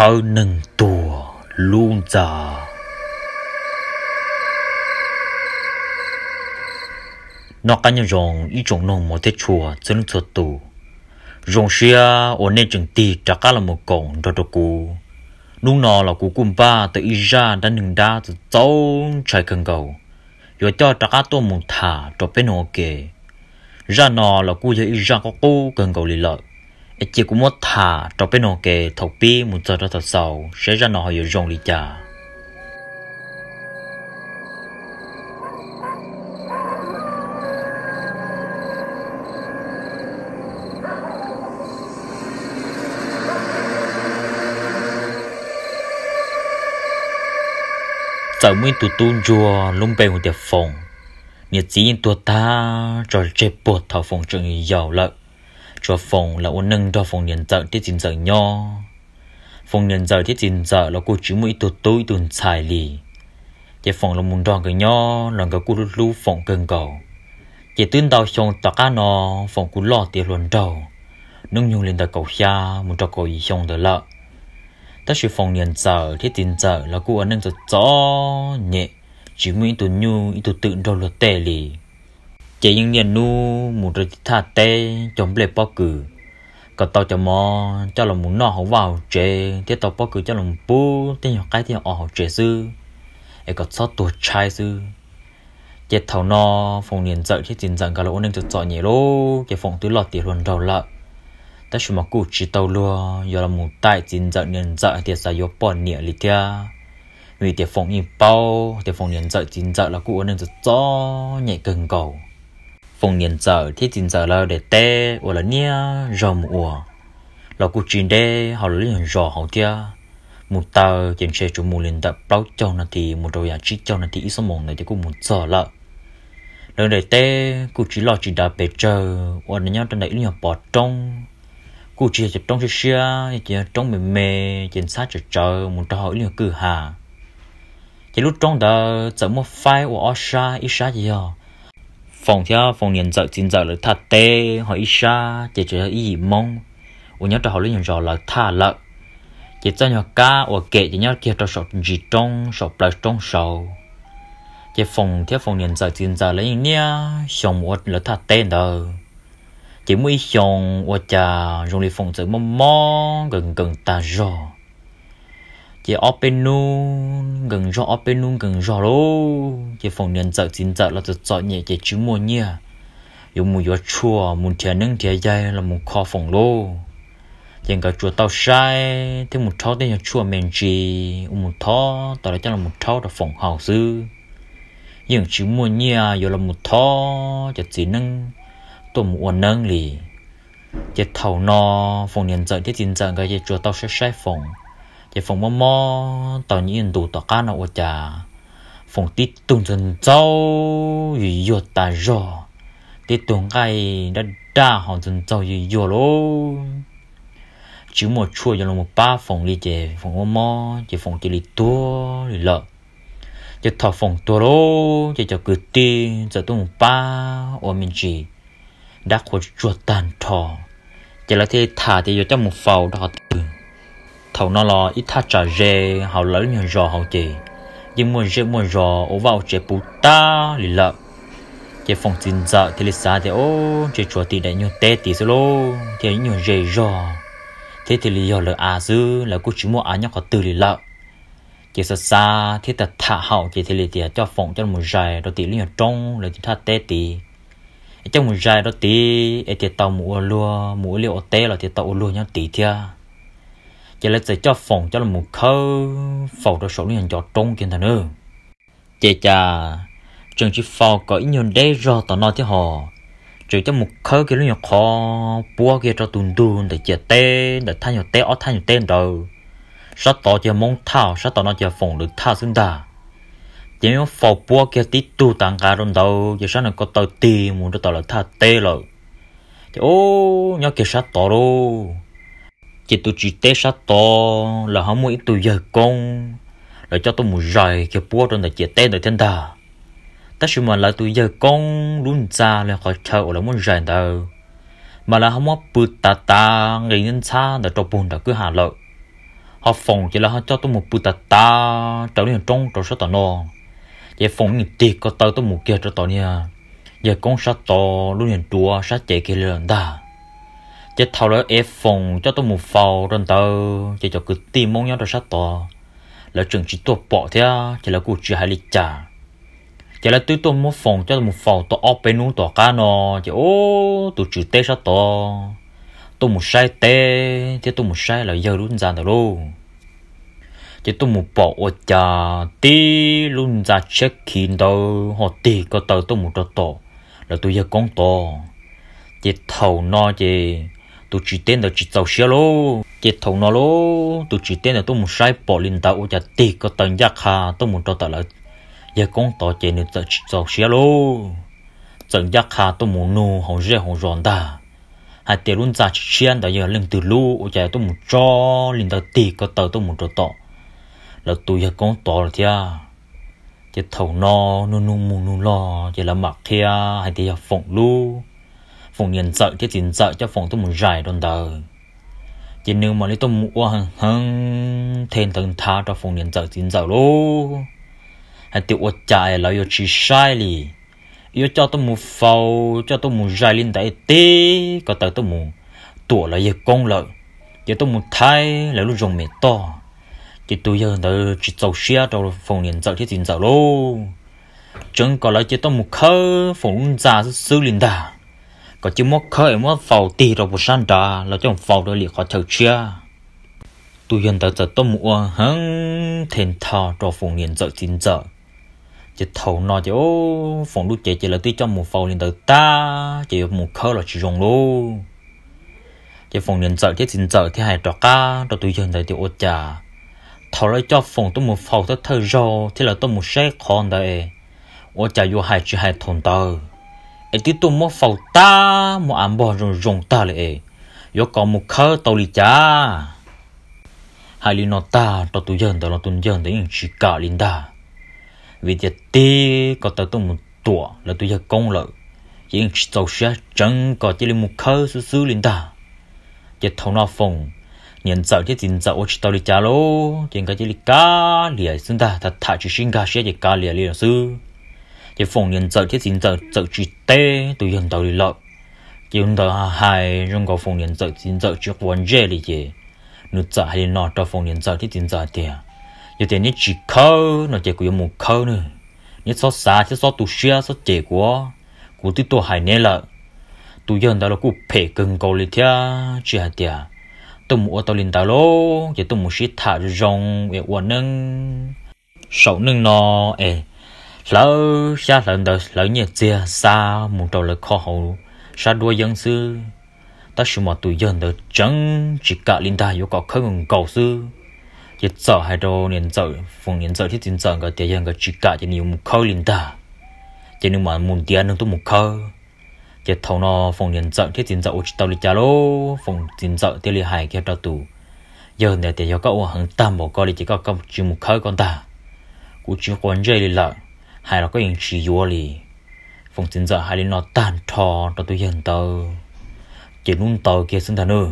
khờ nâng tùa luôn giờ nó cá nhân rong ý chủng nông một thế chùa chân thuật tù rong xia ở nơi chừng tì trả cá là một cổng đồ đồ cũ lúc nọ là cú cùm ba tới ý ra đã nâng đá từ tàu chạy cần cầu rồi cho trả cá tôi một thả cho bên hồ kề ra nọ là cú giờ ý ra có cú cần cầu lì lợi chỉ cũng mất thả cho bên nó kề thầu pi muốn cho nó thật sầu sẽ ra nó hiểu rộng lý Chả sợ nguyên tụ tuôn rùa lung bè một tiệp phòng nhiệt chỉ nhìn tua ta rồi chế bột thảo phòng trường giàu lợi cho phòng là ổn nâng cho phòng nhận giờ tiết chín dở nho phòng nhận giờ tiết chín dở là cô chỉ mũi tụt tối tuần xài lì chỉ phòng là muốn đòn cái nho là cái cô lú phòng cần cầu chỉ tuyên đào xong tọa cá nò phòng cô lo tiền luận đầu nâng nhung lên tới cầu xa muốn cho cầu ý xong được lợ ta chỉ phòng nhận giờ tiết chín dở là cô ổn nâng cho rõ nhẹ chỉ mũi tuần nhu ít tự tự luật tệ lì chỉ những nhân nu một rồi thà tê chống lệ bao cử có tao cho mò cho là muốn nọ hậu vào chế thế tao bao cử cho là muốn bu thế nhỏ cái thế nhỏ hậu chế sư ấy có sót tuổi trai sư chế thầu nọ phòng liền dậy thế tiền dần cả lỗ nên cho chọn nhỉ lô chế phòng túi lọt tiền luôn đầu lợ ta chỉ mà cụ chỉ tàu lùa do là một tại tiền dần liền dậy thì sao yếu bỏ nhỉ lì kia vì tiền phòng im bao tiền phòng liền dậy tiền dần là cụ nên cho cho nhảy cần cầu phong nhân giờ thì tin giờ là để tê hoặc là nia rồng ủa là cuộc chiến đê họ liền rõ họ kia một tờ trên xe chúng mù lên tập bao cho nó thì một đôi nhà chỉ cho nó thì ít số mồm này thì cũng một giờ lợ nơi để tê cuộc chỉ lo chỉ đã bề chờ hoặc là nhau trong đấy nhau bỏ trong cụ chỉ chỉ trong xe xe chỉ trong mề mề trên sát chỉ chờ một đôi hỏi liền cử hà chỉ lúc trong đó chở một phai của Osha ít sát gì không phòng theo phòng nhận giờ tin giờ là thật tê họ ít xa chỉ chỉ ý mong u nhớ cho họ lấy nhận rõ là thà lợ chỉ cho nhau ca u kệ chỉ nhớ kia cho sọt gì trong sọt lại trong sầu chỉ phòng theo phòng nhận giờ tin giờ lấy những nia xong u là thật tê đó chỉ mới xong u cha dùng để phòng giờ mong mong gần gần ta rồi chỉ openu gần rõ open openu gần rõ lô chỉ phòng nhận trợ chính trợ là tự chọn nhẹ chỉ chứng mua nhia dùng mùi gió chùa muốn thiệt nâng thiệt dây là một kho phòng lô chỉ cả chùa tao sai thêm một thao tên chua mình chỉ một thao tao lại cho là một thao là phòng hào sư nhưng chứng mua nhia dù là một thao chỉ chỉ nâng tôi uẩn nâng lì chỉ thầu no phòng nhận trợ thế chính trợ cái chùa tao sai sai phòng chỉ phòng mò mò tao nhìn đủ tao cá nó ủa chả phòng tí tung chân châu gì vô ta rồi tí tung cái đã đa họ chân châu gì vô lô chỉ một chua cho nó một ba phòng đi chè phòng mò mò chỉ phòng chỉ lì tua lì lợ chỉ thọ phòng tua lô chỉ cho cứ tí giờ tung một ba ủa mình chỉ đã có chuột tàn thọ chỉ là thế thả thì vô cho một phao đó từ thầu nó lo ít tha trả rê hầu lỡ nhận rò hầu chị nhưng muốn rê muốn rò ố vào chế bù ta lì lợ chế phòng xin dợ thì lì xa thì ô chế chùa thì đại nhung tê tì xô lô thì nhung rề rò thế thì lì hầu lỡ à dư là cô chú mua á nhau có từ lì lợ chế xa xa thế ta thả hậu chế thì lì thì cho phòng cho một rài rồi tí lì trong là chỉ tha tê tì trong một rài đó tí thì tàu mũ lúa mũ liệu tê là thì tàu lúa nhau tì thia chỉ là sẽ cho phòng cho là một khơ phòng cho số lượng cho trung kia thằng ư chị cha trường chỉ phòng có ít nhiều đây rồi tao nói thế họ trường cho một khơ kia lượng khó bua kia cho tùn tùn để chị tê để thay nhiều tê ở thay nhiều tên đâu sao tao chỉ mong thao sao tao nói chỉ phòng được thao xứng ta chỉ muốn phòng bua kia tí tu tàng cả luôn đâu giờ sao nó có tao tìm muốn cho tao là thao tê rồi ô nhớ kia sao tao đâu chỉ tôi chỉ tế sát to là không muốn tôi giờ con là cho tôi một rời kia búa rồi là chỉ tế được thiên đà tất nhiên mà là tôi giờ con luôn xa là khỏi thở là muốn rời đâu mà là không có bự ta ta người nhân xa là cho buồn đã cứ hà lợi họ phòng chỉ là họ cho tôi một bự ta ta trở nên trong trở sát tao nó chỉ phòng những tiệt có tao tôi một kia cho tao nha giờ con sát to luôn hiện tua sát chạy kia lên đà chế thao lỡ ép phòng cho tôi một phao rồi tao chỉ cho cứ tìm mong nhau rồi sát to là trường chỉ tôi bỏ thế chỉ là cụ chỉ hai lịch trả chỉ là tôi tôi một phòng cho tôi một phao tôi ốp bên núi tỏ cá nó chỉ ô tôi chữ tê sát to tôi một sai tê chứ tôi một sai là giờ luôn giàn luôn, chứ tôi một bỏ ở nhà tí luôn ra check in đâu họ tí có tờ tôi một trò to, là tôi giờ con to, chỉ thầu no chỉ tụi chỉ tên là chỉ giàu xe lô chết thầu nó lô tụi chỉ tên là tôi muốn sai bỏ lên tàu cho dạ, tì có tận giác hà tôi muốn cho tao là giờ con tỏ chế nữa tao chỉ giàu xe lô tận giác hà tôi muốn nô hồng rẻ hồng ròn ta hai tiền luôn ra chỉ xiên đã giờ lên từ lô ở tôi muốn cho lên tàu tì có tàu tôi muốn cho tao là tôi giờ dạ con tỏ là thia chết dạ, thầu nó nô nô muốn nô lo chỉ là mặc thia hai tiền phồng lô phòng nhận sợ cái tiền sợ cho phòng tôi muốn giải đòn tờ chỉ nếu mà lấy tôi mua hàng hàng thêm từng tha cho phòng nhận sợ tiền sợ luôn hay tiêu ớt chạy là yêu chỉ sai đi. yêu cho tôi mua phao cho tôi mua giải lên tại tê có tờ tôi mua tuổi là yêu công lợi chỉ tôi muốn thai là lúc dùng mẹ to chỉ tôi giờ tờ chỉ tàu xia cho phòng nhận sợ cái tiền sợ luôn chẳng có lại chỉ tôi một khơ phòng già sư liền đà có chứ mua khởi mua phầu tì rồi bột san đó là trong phầu đôi liệt khó chầu chưa tôi hiện tại giờ tôi mua hứng thiên thò rồi phụ nghiền giờ chín giờ chỉ thầu nó chỉ ô phòng lúc chạy chỉ là tôi trong một phòng liền tới ta chỉ một khơ là chỉ dùng luôn chỉ phòng liền giờ chỉ chín giờ thì hai trò ca rồi tôi hiện tại thì ô trà thầu lại cho phòng tôi một phòng tới thơ rồi thì là tôi một xe khó đây, ô trà vô hai chỉ hai thùng tờ ấy tí tôi mua phẩu ta mua ăn bò rong rong ta lệ yo còn một khơ tàu lì cha hai lì nó ta tao tu dân tao tu dân tao chỉ cả linh ta vì thế tí có tao tu một tuổi là tu dân công lợi yên chỉ tàu xe chân có chỉ là một khơ sư sư linh ta chết thâu nó phong, nhận sợ chết tin sợ chỉ tàu lì cha lô chỉ có chỉ là cá lìa xin ta thật thà chỉ xin cá xe chỉ cá lìa lìa sư chỉ phòng nhân trợ chỉ xin trợ trợ chỉ tê tụi hiện đầu đi lọ chỉ hiện đầu hai trong có phòng nhân trợ xin trợ trước vấn đề đi chứ nụ trợ hay nọ cho phòng nhân trợ chỉ xin trợ thì giờ thì nít chỉ khâu nó chỉ có một khâu nữa nít số xa chứ số tụ xia số chế của của tụi tôi hai nè là tụi hiện đầu là cũng phê cưng cầu đi thia chỉ hạt thia tôi mua lên tao lô giờ tôi mua thả rong về quần nâng sầu nâng nó eh lỡ xa lần đời lỡ nhẹ chia xa một trầu lời khó hậu xa đua dân sư ta sự mà tụi dân được chẳng chỉ cả linh ta yêu có khơi ngừng cầu sư chỉ sợ hai đồ niên sợ vùng niên sợ thiết tin sợ cái tiền dân cái chỉ cả chỉ nhiều một khơi linh ta chỉ nên mà muốn tiền nó tôi một khơi chỉ thầu nó vùng niên sợ thiết tin sợ chỉ tao đi trả lô vùng tin sợ thì li hài kia trao tù giờ này thì do các ông hàng tam bộ coi thì chỉ có công chỉ một khơi con ta cũng chỉ quan chơi là hay là có yên chỉ vô lì phòng chính giờ hay nó tàn thò cho tôi dần tờ chỉ luôn tờ kia sinh thần ư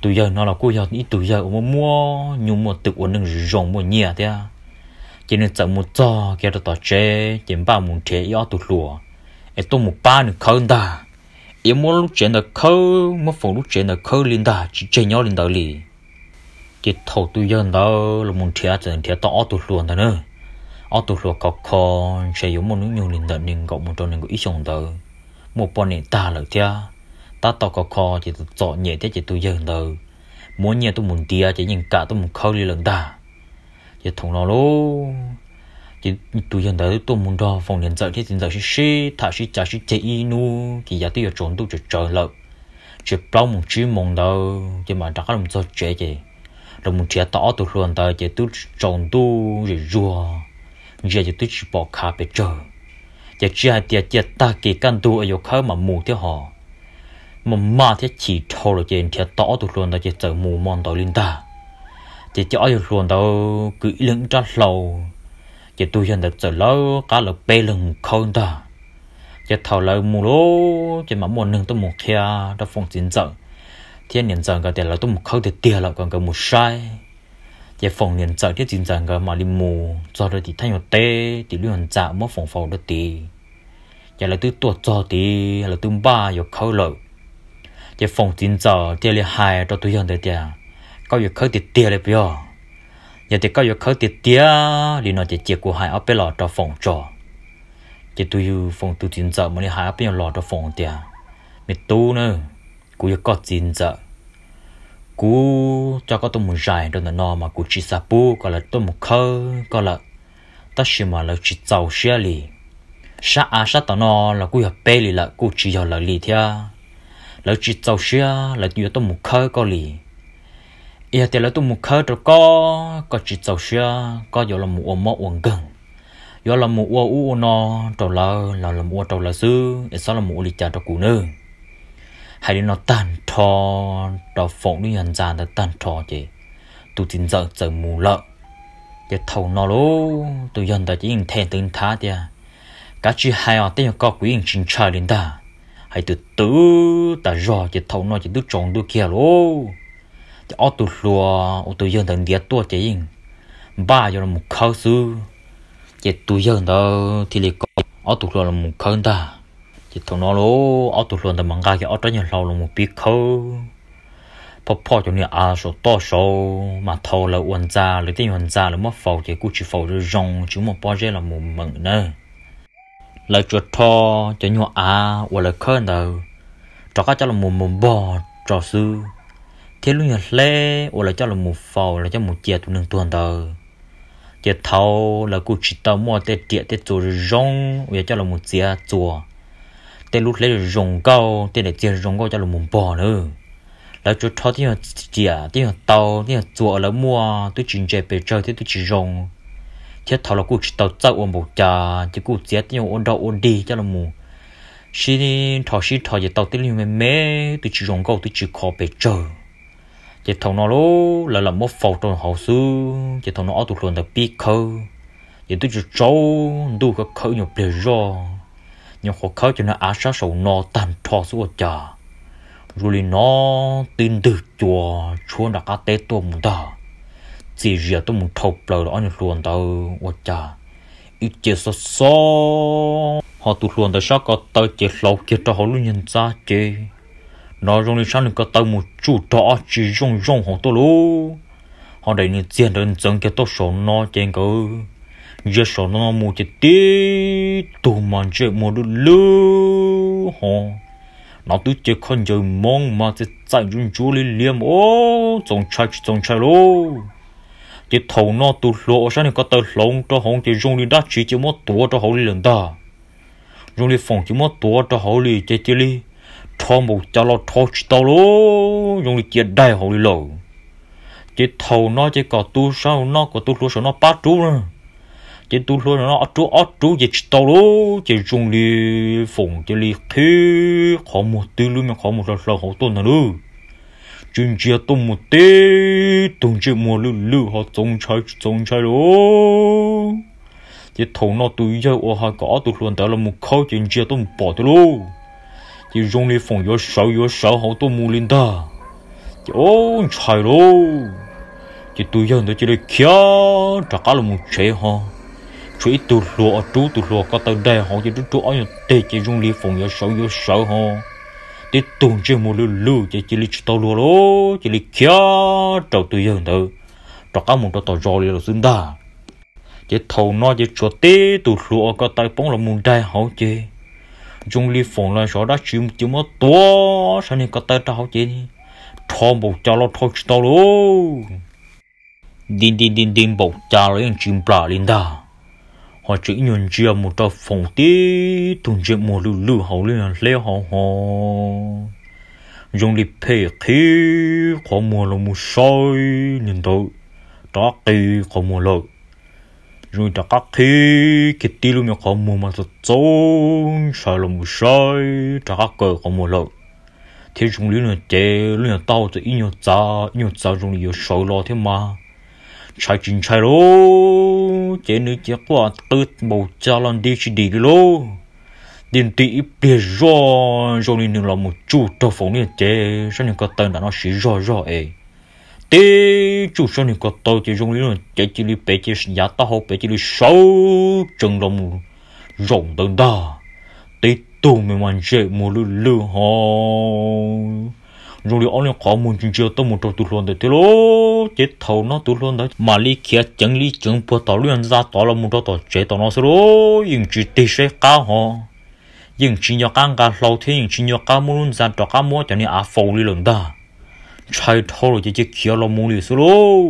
tôi giờ nó là cô giờ ít tôi giờ mà mua nhưng mà tự uống đừng rồng mua nhẹ thế à. chỉ nên chọn một cho kia là tờ chế chỉ ba muốn chế yếu tụt lùa em tôi một ba nữa khơi ta em muốn lúc chuyện là khơi mà phòng lúc chuyện là khơi liền ta chỉ chơi nhau liền ta lì chỉ thầu tôi giờ đó là muốn chế chỉ chế tao tụt lùa thôi nữa ở tuổi lúa có khó sẽ giống một nước nhiều linh tận nên có một tròn nên có ít chồng tờ một bọn này ta lợi thia ta tao có khó chỉ tụ nhẹ thế chỉ tôi dần tờ muốn nhẹ tôi muốn tia chỉ nhìn cả tôi muốn khâu đi lần ta chỉ thùng nó lô chỉ tôi dần tờ tôi muốn đo phòng điện giờ thế tiền giờ sẽ xí thả xí trả xí chế y nu thì giờ tôi ở trốn tôi trở chờ lợi chỉ bao một chi mong đâu chỉ mà đã có làm cho chế chỉ rồi một chia tỏ tôi luôn tờ chỉ tôi trốn tôi chỉ rùa giờ giờ tôi chỉ bỏ cả bề chờ giờ giờ tiệt tiệt ta kỳ căn tu ở chỗ khá mà mù thế họ mà mà thế chỉ thôi rồi chuyện thiệt tỏ tụt luôn đó chỉ sợ mù mòn tỏi linh ta chỉ cho ai luôn đâu cứ lưng ra lầu chỉ tôi hiện được sợ lâu cả lợp bê lưng không ta chỉ thầu lâu mù lô chỉ mà muốn nương tôi một kia đó phong chiến trận thiên nhiên trận cái tiền là tôi một khâu thì tiền là còn cái một sai giờ phòng liền chạy tiếp chính rằng cái mà đi mù cho rồi thì thay một tê thì lưu hoàn trả mất phòng phòng đó tí giờ là từ tuột cho tí là từ ba giờ khâu lộ giờ phòng chính giờ thì là hai cho tôi hiện tại giờ có giờ khâu thì tiền là bây giờ giờ thì có giờ khâu thì tiền thì nó chỉ chiếc của hai ở bên lọ cho phòng cho, giờ tôi yêu phòng tôi chính giờ mà đi hai ở bên lọ cho phòng tiền mình tu nữa cũng có chính giờ cú cho có tôi một dài rồi nó mà cú chỉ sập bu gọi là tôi một khơ có là ta chỉ mà là chỉ giàu xia lì sa à sa tao nó là cú hợp bê lì là cú chỉ giờ là lì thia là chỉ giàu xia là tôi tôi một khơ có lì giờ thì là tôi một khơ rồi có có chỉ giàu xia có giờ là một ôm một ôm gần giờ là một ôm u nó rồi là là là một rồi là dư để sau là một lì cha cho cú nữa hay đi nó tàn thò đó phong đi nhân gian nó tàn thò chứ tụ tin giờ giờ mù lợ giờ thầu nó lô tụ dân ta chỉ nhìn thèn tên thá tia cả chữ hai ở tên có quý hình trình trời đến ta hay từ từ ta rõ giờ thầu nó chỉ đút tròn đút kia lô giờ ở tụ lùa ở tụ dân ta địa tua chỉ hình ba giờ là một khâu sư giờ tụ dân ta thì lại có ở tụ lùa là một khâu ta chỉ tụi nó lố ở tụi luôn tụi măng ga cái ở trên nhà lâu luôn một biết khâu po po cho nên à số to số mà thâu là uẩn ra lấy tiền uẩn ra là mất phẩu thì cũng chỉ phẩu được rong chứ mà bao giờ là một mừng nữa là chuột thò cho nhau à hoặc là khơi nào cho các cho là một một bò trò sư thế lúc nhật lê hoặc là cho là một phẩu là cho một chia tụi nương tuần tờ chia thâu là cũng chỉ tao mua tết tiệt tết rồi rong hoặc cho là một chia chùa tên lúc lấy rồng câu tên để chia rồng câu cho lúc muốn bỏ nữa là chỗ thọ thì họ chia thì họ tàu thì họ chùa là mua tôi chuyển chế về chơi thì tôi chỉ rồng thì thọ là cụ chỉ tàu tàu ôn bộ trà chỉ cụ chia thì ôn đau ôn đi cho lúc muốn xí thọ xí thọ thì tàu thì lúc mình mê tôi chỉ rồng câu tôi chỉ khó về chơi thì thọ nó lố là làm một phẩu trong hậu sư thì thọ nó ở tụt luôn là biết khơi thì tôi chỉ trâu tôi có khơi nhiều bề rồi nhưng họ khó cho nó á sát sầu nó tàn thọ số chả rồi nó tin được chùa chúa đã cá tế tôi muốn ta chỉ riêng tôi muốn thâu lời đó anh luôn tao ô chả ít chế sơ sơ họ tụt luôn tao sao có tao chế lâu chết cho họ luôn nhận ra chế, nó rong lên sao đừng có tao một chủ đó chỉ rong rong họ tôi luôn họ đẩy những tiền đơn dân cái tốt số nó trên cơ giờ sau nó mua chỉ tí tù mà chơi mua được lư hò nó tự chơi con chơi mong mà sẽ chạy run chú li liêm ô trồng chạy trồng chạy lô chỉ thầu nó tù lộ sao này có tờ lông cho hông chỉ rung đi đắt chỉ chỉ mất tua cho hông đi lần ta rung đi phòng chỉ mất tua cho hông đi chơi chơi đi thò một cho lo thò chỉ tao lô rung đi chơi đại hông đi lâu chỉ thầu nó chỉ có tu sao nó có tu lúa sao nó bắt trú nữa chỉ tu luôn nó chú ở chú chỉ tao lú chỉ dùng đi phòng chỉ đi khi khó một tí luôn mà khó một lần họ tuần nào luôn chuyện chia tu một tí tuần chỉ một lú lú họ trông chơi trông chơi luôn chỉ thầu nó tụi giờ ở hai cả tụi luôn đó là một khâu chuyện chia tu một bỏ tụi luôn chỉ dùng đi phòng yếu sáu yếu sáu họ tu mua lên ta chỉ ôn chơi luôn chỉ tụi giờ nó chỉ đi kia trả cả là một chế ha chuối tu lúa chú tu lúa có tàu đây họ chỉ chú ở tê chỉ dùng lý phụng yếu sầu yếu sầu họ tê tuần chơi một lư lư chỉ chỉ lý chú tàu lúa lô chỉ lý kia trâu tu yên đó trâu cá một trâu tàu rò lý là xứng đa chỉ thầu nói chỉ chúa tê tu lúa có tàu bóng là muốn đây họ chỉ dùng lý phụng là sầu đã chịu chịu mất tua sao nên có tàu trâu chỉ thò bộ cho nó thò chỉ tàu lô din din din din bộ cha lấy anh chim bà linh đa họ chỉ nhận chia một tờ phòng tí tụng chế mùa lưu lưu hậu lên lê hậu hậu dùng đi phê khí có mùa là mùa soi nhìn tội đó kỳ có mùa lợi rồi ta các khi cái tí luôn có mùa mà thật trốn sợ là mùa soi ta các cờ có mùa lợi thế chúng lưu là chế lưu là tao thì ít nhiều giá nhiều giá dùng nhiều soi lo thế mà chạy chính chạy lô chế nữ chế quả tư bầu cha lon đi chỉ đi lô điện tỷ bia rõ rõ nên là một chủ trò phóng nên chế sao nên có tên là nó chỉ rõ rõ ấy tế chủ sao nên có tàu chế giống như chế chỉ li bê chế sinh giá ta học bê chỉ li sâu chân lòng rộng tận đa tế tù mình hoàn chế mua lưu lưu hồ rồi anh em khó muốn chúng chiều tôi một trò tụt luôn đấy thế lô chết thầu nó tụt luôn đấy mà lý kia chẳng lý chẳng bữa tao luyện ra tao là một trò tao chế tao nó sẽ lô nhưng chỉ tê sẽ cao họ nhưng chỉ nhớ căng cả lâu thế nhưng chỉ nhớ cả muốn ra cho cả mua cho nên à phô lý lần đó chạy thầu rồi chỉ chỉ kia là muốn lý số lô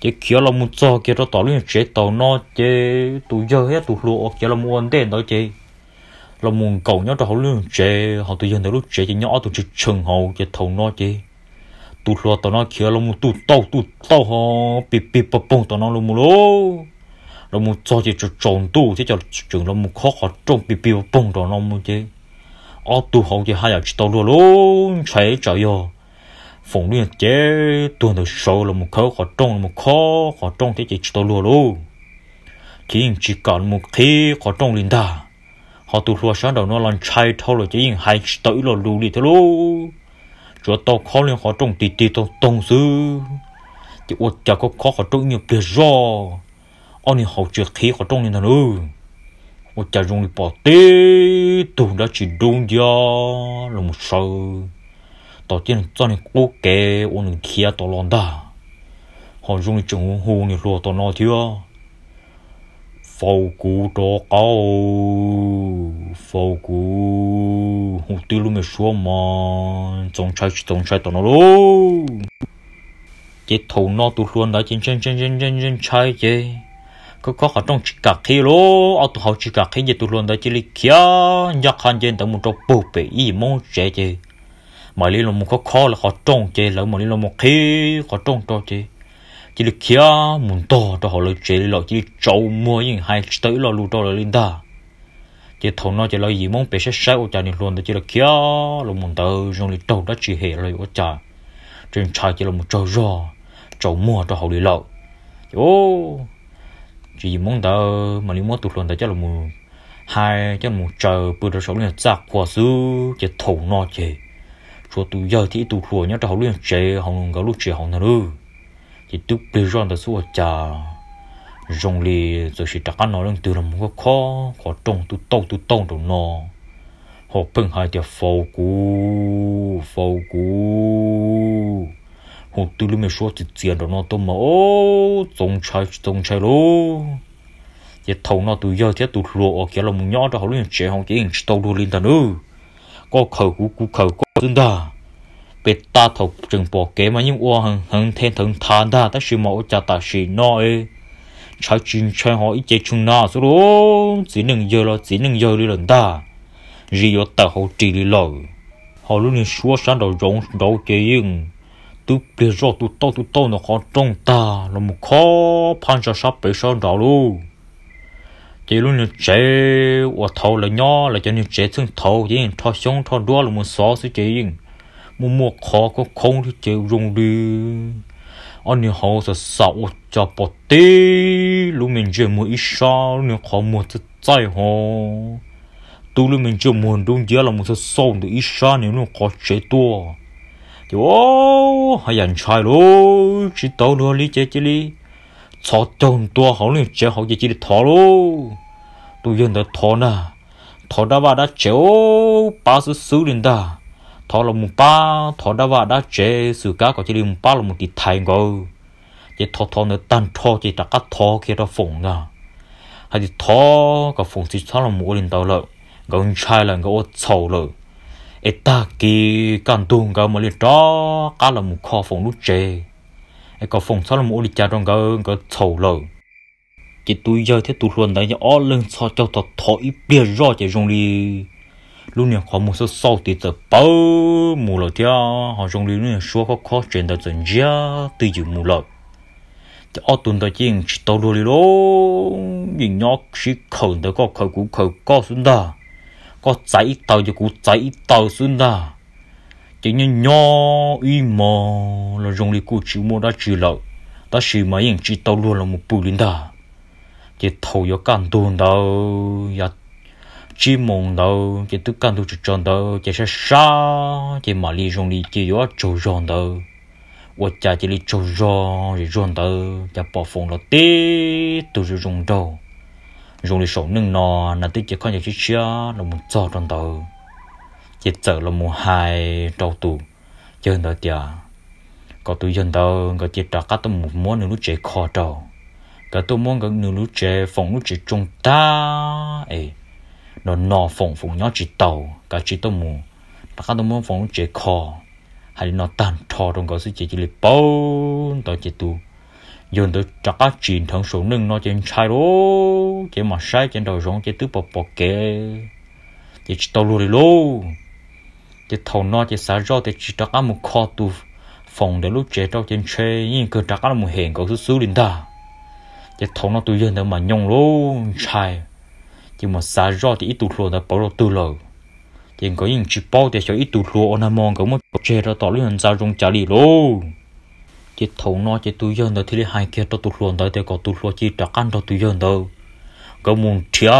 chỉ kia là muốn cho kia cho tao luyện chế tao nó chế tụi giờ hết tụt luôn kia là muốn ăn tiền đó chế là muốn cầu nhau cho họ luôn chế họ tự nhiên từ lúc chế chỉ nhỏ tụi chỉ chừng họ chỉ thầu nó chế tụt lo tao nó kia là muốn tụt tao tụt tao họ bị bị bập bùng tao nó là muốn lô là muốn cho chỉ cho trộn tụ chứ cho trường là muốn khó khó trộn bị bị bập bùng tao nó muốn chế ở tụ họ chỉ hai giờ chỉ tao luôn luôn chạy chạy yo phụng luyện chế tuần đầu sâu là một khó khó trộn là một khó khó trộn thế chỉ tao luôn luôn chỉ chỉ cần một khi khó trộn liền ta họ tụ lúa sáng đầu nó làm chai thâu rồi chỉ yên hai tới là lù đi thôi. lô chúa tao khó lên họ trông tì tì tông tông sư chỉ ô chả có khó họ trông nhiều bề do anh họ chưa khí họ trông như thế nữa ô chả dùng đi bỏ tê tụ đã chỉ đúng giờ là một sợ tao tiên cho nên cố kể ông này kia tao lon đã họ dùng đi chừng hồ này lúa tao nói thiếu phô cú trô cao phô cú hùng tư luôn mình xua mà trông chạy trông chạy tao nó lô chế thầu nó tụi luôn đã trên trên trên trên trên trên chạy chế có có khả trong chỉ cả khi lô ở tụi họ chỉ cả khi chế tụi luôn đã chỉ lịch kìa, nhắc hàn trên tao muốn trâu bù bể ý mông chế chế mà lý là một khó khó là khó trông chế là mà lý là một khí khó trông trâu chế chỉ được kia muốn to cho họ lấy chế lo chỉ châu mua những hai tới lo lu đó là linh ta chỉ thầu nó chỉ lo gì mong bé sẽ sai ở cha nên luôn đó chỉ là kia lo muốn tới trong lịch đầu đó chỉ hệ lời ô cha trên trai chỉ là một trâu rò châu mua cho họ lấy lo ô chỉ muốn tới mà lấy muốn tụt luôn tới chỉ là một hai chỉ là một trời bự đó sống là giặc quả sứ chỉ thầu nó chỉ chúa tụi giờ thì tụt luôn nhá cho họ luôn chế họ luôn gấu lúc chế họ nữa thì tu bị rong đó số cha, rong li rồi chỉ đặt nó lên từ làm một cái khó khó trông tu tông tu tông đồ nó họ bưng hai thì phô cú phô cú họ tu lúc mình số thì tiền đồ nó tôm mà ô trông trái trông trái luôn giờ thầu nó tụi giờ thế tụi lộ kia là một nhóm đó họ luôn chạy không chỉ tàu đồ lên ta nữa có khẩu cú cú khẩu có tương đa bị ta thuộc trường bỏ kế mà những uo hằng hằng thiên thần thà đa ta sự mẫu cha ta sự no ê trái chín chơi họ ít chế chung na số đó chỉ nâng giờ là chỉ nâng giờ đi lần ta gì ở ta hậu trì đi lời họ luôn đi xua sáng đầu rộng đầu chế yên tu bê rõ tu tao tu tao nó khó trông ta là một khó phan ra sắp bê sáng đầu luôn chỉ luôn như chế và thầu là nhỏ là cho như chế thương thầu chỉ thọ sống thọ đua là một xóa sự chế yên mua mua khó có không thì chịu rung đi anh nhiều hậu sợ sợ cho bỏ tê lúc mình chơi mua ít sao nhiều khó mua thật chạy hồ tu lúc mình chơi mua đúng giá là một thật sâu được ít sao nếu nó khó chế tua thì ô hay dành trai luôn chỉ tao lô lý chế chế lý cho tông tua hậu liền chế hậu chế chế thua luôn tôi dân được thua nè thua đã bà đã chơi ô ba số số liền đã thọ là mùng ba thọ đã vào đã chế sự cá có chỉ đi một ba là một tí thay ngô chỉ thọ thọ nữa tan thọ chỉ đặt cái thọ kia đó phồng ngà hay thì thọ cái phồng chỉ thọ là một linh tàu lợi gần trai là ngô sầu lợi ít ta kỳ căn tuồng ngô mà liền đó cá là một kho phồng lúc chế cái có phồng thọ là một linh cha trong ngô ngô sầu lợi chỉ tôi giờ thấy tôi luôn đấy những all lên sao cho thọ thọ ít biết rõ chỉ dùng đi lúc này họ muốn sau thì tớ bao mù lợ thia họ trong lúc này số khó khó chuyện tớ dần día tự dự mù lợ thì ở tuần tớ chỉ chỉ tao đồ đi lô nhìn nhỏ chỉ khẩn được có khẩn cũng khẩn có xuống ta có chạy tàu thì cũng chạy tàu xuống ta chỉ như nhỏ y mò là trong lì cũng chỉ mua đã chỉ lợ ta chỉ mà nhìn chỉ tao luôn là một bù linh ta chỉ thầu yo cản tuần đâu ya chỉ mong đâu chỉ tôi cần tôi chọn đâu chỉ sẽ sao chỉ mà li dùng li chỉ có chỗ chọn đâu 我家这里做肉是用到，也包风了的都是用到，用的少能呢，那对这看下去吃，那么早上到，这走了么还到都，用到的，搞都用到，搞这大家都没么能路这靠到，搞都么个能路这风路这种大，哎。nó nó phồng phồng nhỏ chỉ tàu cả chỉ tàu mù bà các tàu mù phồng chỉ kho, hay nó tàn thò trong cái sự chỉ chỉ là bốn tàu chỉ tu dùng tới chắc các chuyện thằng số nưng nó trên sai đó chỉ mà sai trên đầu rong chỉ tứ bọc bọc kê chỉ chỉ tàu lùi lô chỉ thầu nó chỉ sao rau thì chỉ chắc các một kho tu phòng để lúc chế tàu trên chơi nhưng cứ chắc các một hẹn có sự xử linh ta chỉ thầu nó tu dùng tới mà nhông lô sai chỉ một xa rõ thì ít tụ lùa đã bảo lộ tụt lùa chỉ có những chỉ bao để cho ít tụt lùa ở mong có một chế ra tỏ hình ra rong trả đi lô chỉ thấu nó chỉ tụ dân đó thì lấy hai kia đó tụ lùa đó thì có tụ lùa chỉ trả ăn đó tụ dân đó có muốn chia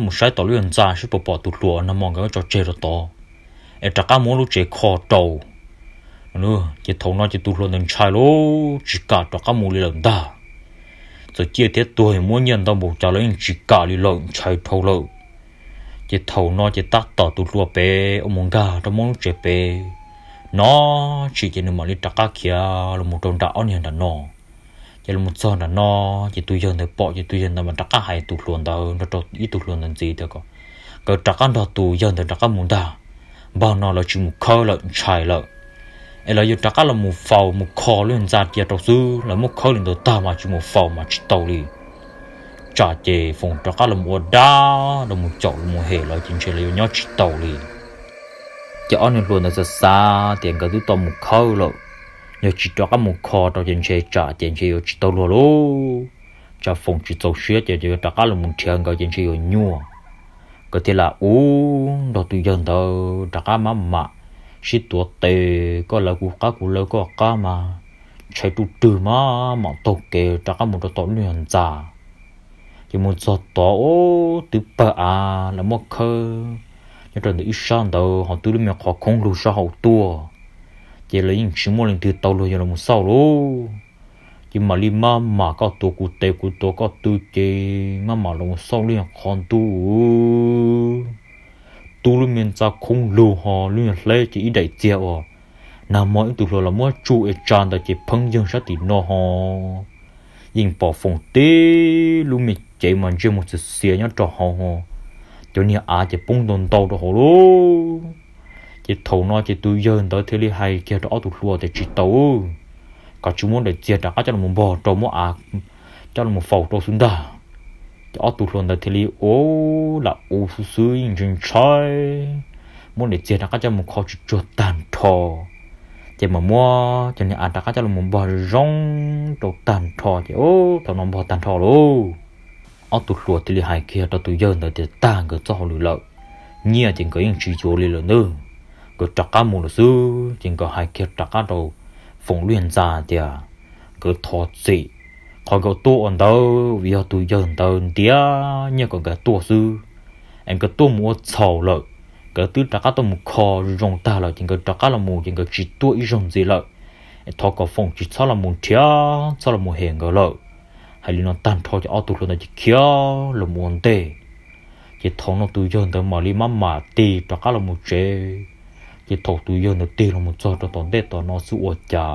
một sai tỏ hình ra sẽ bỏ bỏ tụt lùa ở mong có cho chế ra tỏ em trả căn muốn lúc chế khó trầu nữa chỉ thấu nó chỉ tụ lùa nên sai lô chỉ cả trả căn muốn lấy lần ta giờ chia thế tuổi muốn nhận tao một trả lời chỉ cả lý lộn chạy thâu lộ chỉ thâu nó chỉ tắt tỏ tụt lúa bé ông muốn gà trong muốn chế bé nó chỉ chỉ nên mà lý trả cá kia là một trong đạo nhận là nó chỉ là một giờ là nó chỉ tôi dân thấy bỏ chỉ tôi dân là mà trả cá hay tụt luôn tao nó cho ít tụt luôn làm gì thế cơ cái trả cá đó tụt dân thì trả cá muốn ta bao nó là chỉ một khơi lợn chạy lợn ấy là yêu trắc là một phao một kho luôn ra tiệt trọc sư là một kho lên đầu ta mà chỉ một phao mà chỉ tàu đi trả chế phòng trắc là một đa là một chỗ là một hệ là chính chế là yêu nhau chỉ tàu đi cho anh luôn là rất xa tiền cái thứ to một kho rồi nhớ chỉ trắc một kho trong chính chế trả tiền chế yêu chỉ tàu luôn luôn cho phòng chỉ tàu xuyên chế chế trắc là một thiên cái chính chế yêu nhua có thể là u đó tụi dân tàu trắc má mà chỉ tua tê có là cú cá cú lơ có cá mà chạy tụ trừ mà mà tổ kê trả cá một tổ luyện già chỉ một số tổ từ bờ à là một khơ nhưng rồi ít sáng đầu họ lúc mình khó không lù sao hậu tua chỉ là những chứng lên từ tàu rồi là một sau luôn chỉ mà li mà mà có tổ cụ tê cụ tổ có tư chế mà mà là một sau liền còn tu tu luôn miền cho không lù lưu luôn lê chỉ ý đại tiệt à nào mỗi tụ lo là mỗi chú ở tràn tại chỉ phân dân sát thì nó họ nhìn bỏ phòng tê luôn miền chạy mà chưa một sự xìa nhá trò họ họ cho nên à chỉ bông đồn tàu đó họ luôn chỉ thầu nó chỉ tụi dân tới thế li hay kia đó tụi lùa để chỉ tàu cả chúng muốn để chia trả cho là một bò trâu muốn á, cho là một phẩu trâu xuống đó ở tù luôn đó thì li ô là ô sư sư yên chân chơi muốn để chết đã cái cho một khó chuột tàn thọ, chỉ mà mua cho nên ăn đã cái là một bò rong đồ tàn thọ thì ô thằng nó bò tàn thọ luôn ở tù luôn thì li hai kia tao tụ giờ nó thì tàn cái cho họ lừa lợ nhiều thì có những chỉ chỗ lý lợ nữa cái trắc cả mua sư thì có hai kia trắc cả đồ phồng luyện ra thì cái thọ gì còn cái tu ở đâu vì họ tu dần đâu tía nhớ còn cái tu sư em cái tu mua sầu lợi cái tư trả cá tu mua kho rong ta lợi chỉ cái trả cá là mua chỉ cái chỉ tu ít rong gì lợi thọ cái phong chỉ sao là mua tía sao là mua hẹn cái lợi hay là nó tan thọ cho auto luôn là chỉ kia là mua tê chỉ thọ nó tu dần đâu mà li mà mà tê trả cá là mua chơi, chỉ thọ tu dần nó tê là mua cho cho tòn tê tòn nó sự ổn chả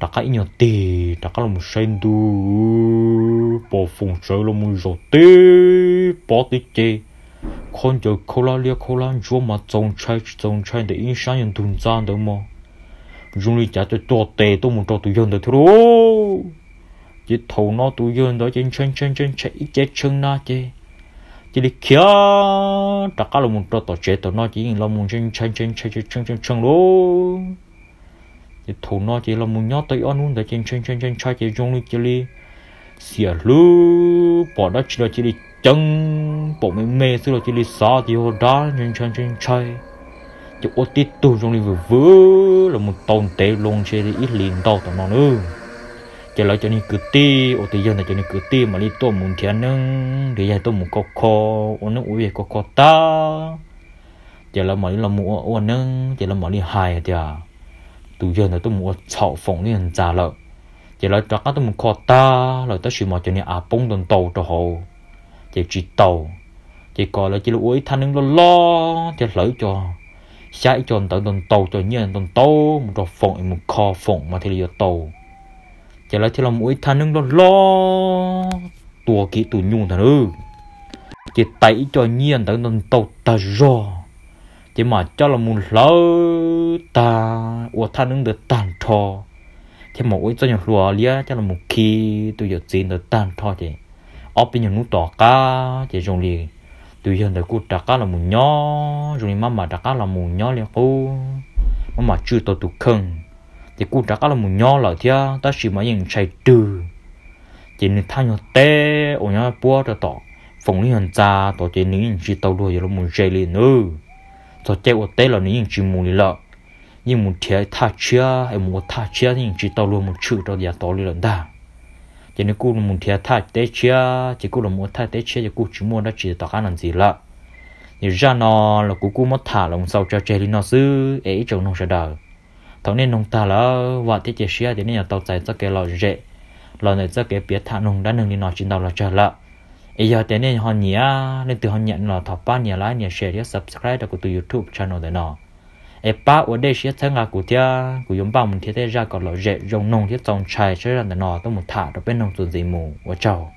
ta cái nhiều tì ta cái lòng sen du bỏ phùng chơi lòng mùi rồi tê bỏ tê con giờ cô la lia cô la chúa mà trồng chơi trồng chơi để in sáng nhân thùng gian đúng mà dùng lý trả cho tổ tệ tôi muốn cho tụi dân được thôi chỉ thầu nó tụi dân đó trên chân chân chân chạy chết chân na chê chỉ đi kia ta cái lòng muốn cho tổ chế tổ nó chỉ là muốn chân chân chân chân chân chân chân luôn thì thầu nó chỉ là một nhát tay ăn uống để trên trên trên trên chai chỉ dùng chỉ li xỉa lú bỏ đó chỉ là chỉ đi chân bỏ mẹ mê xưa là chỉ đi xa thì họ đó trên trên trên chai chỉ ô tít tu trong đi vừa vừa là một tồn tệ luôn chỉ đi ít liền đâu tao nó nữa chỉ là cho nên cứ ti ô tít giờ là cho nên cứ ti mà đi tôi muốn thiên nâng để giải tôi muốn có khó ô nó uy có khó ta chỉ là mọi là mua ô nâng chỉ là mọi đi hài à tu giờ nó tôi mua chậu phong liền già lợ chỉ là cho các tôi muốn khó ta rồi tôi chỉ mà cho nên à bông đồn tàu cho hồ chỉ chỉ tàu chỉ có là chỉ là uống thanh nâng lo lo chỉ lỡ cho sai cho tới đồn tàu cho nhiên đồn tàu một trò phong một kho phong mà thì là tàu chỉ là chỉ là uống thanh nâng lo lo tua kỹ tu nhung thằng ư chỉ tẩy cho nhiên tới đồn tàu ta do, chỉ mà cho là muốn lỡ ta của ta nâng được tàn thò thế mà ôi cho nhau lúa lia cho là một khi tôi giờ tiền được tàn thọ thì ở bên nhiều nút tỏ cá thì dùng liền tôi giờ được cút cá là một nhỏ rồi mà mà cá là một nhỏ liền cô mà mà chưa tôi tụt khăn thì cút cá là một nhỏ là thia ta chỉ mà nhìn chạy trừ chỉ nên thay nhau té ôi nhau bua cho tỏ phòng lý hành cha tỏ chỉ nên chỉ tàu đuôi rồi một dây liền nữa cho chơi ở té là nên chỉ muốn đi lợi nhưng muốn thiệt tha chia em muốn tha chia thì chỉ tao luôn một chữ tao giả tao lần đa cho nên cô là một thiệt tha tế chia chỉ cô là một tha tế chia cho cô chỉ muốn đó chỉ tao khả năng gì lạ như ra nó là cô cô mất thả là một sau cho chơi nó sư ấy chồng nông sẽ đời. thằng nên nông ta là và thế chia chia thì nên là tao giải cho cái lọ rễ lọ này cho cái bia thả nông đã nương đi nó chỉ tao là chờ lạ bây giờ thế nên họ nhỉ nên từ họ nhận là thọ ba nhỉ lái nhỉ share subscribe đó của từ youtube channel để nó ai ba ở đây sẽ thấy ngà cụ tia cụ giống bằng mình thấy ra còn lọ rễ rồng nông thấy trồng chài sẽ là nó tôi một thả được bên nông tuần gì mù ở chầu